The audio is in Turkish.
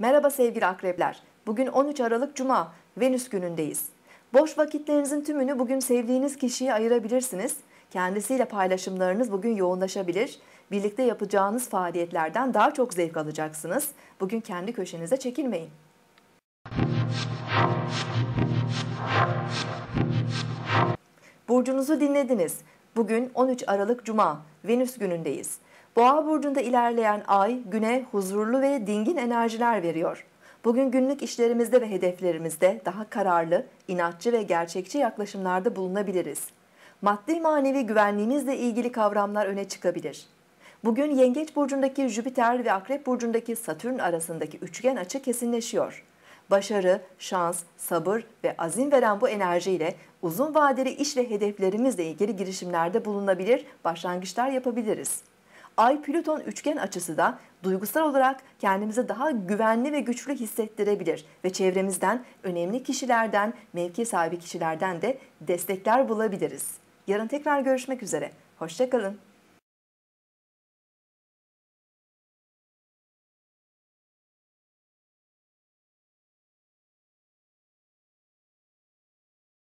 Merhaba sevgili akrepler. Bugün 13 Aralık Cuma, Venüs günündeyiz. Boş vakitlerinizin tümünü bugün sevdiğiniz kişiye ayırabilirsiniz. Kendisiyle paylaşımlarınız bugün yoğunlaşabilir. Birlikte yapacağınız faaliyetlerden daha çok zevk alacaksınız. Bugün kendi köşenize çekilmeyin. Burcunuzu dinlediniz. Bugün 13 Aralık Cuma, Venüs günündeyiz. Boğa burcunda ilerleyen ay güne huzurlu ve dingin enerjiler veriyor. Bugün günlük işlerimizde ve hedeflerimizde daha kararlı, inatçı ve gerçekçi yaklaşımlarda bulunabiliriz. Maddi manevi güvenliğimizle ilgili kavramlar öne çıkabilir. Bugün Yengeç burcundaki Jüpiter ve Akrep burcundaki Satürn arasındaki üçgen açı kesinleşiyor. Başarı, şans, sabır ve azim veren bu enerjiyle uzun vadeli iş ve hedeflerimizle ilgili girişimlerde bulunabilir, başlangıçlar yapabiliriz. Ay-Plüton üçgen açısı da duygusal olarak kendimizi daha güvenli ve güçlü hissettirebilir ve çevremizden, önemli kişilerden, mevki sahibi kişilerden de destekler bulabiliriz. Yarın tekrar görüşmek üzere. Hoşçakalın.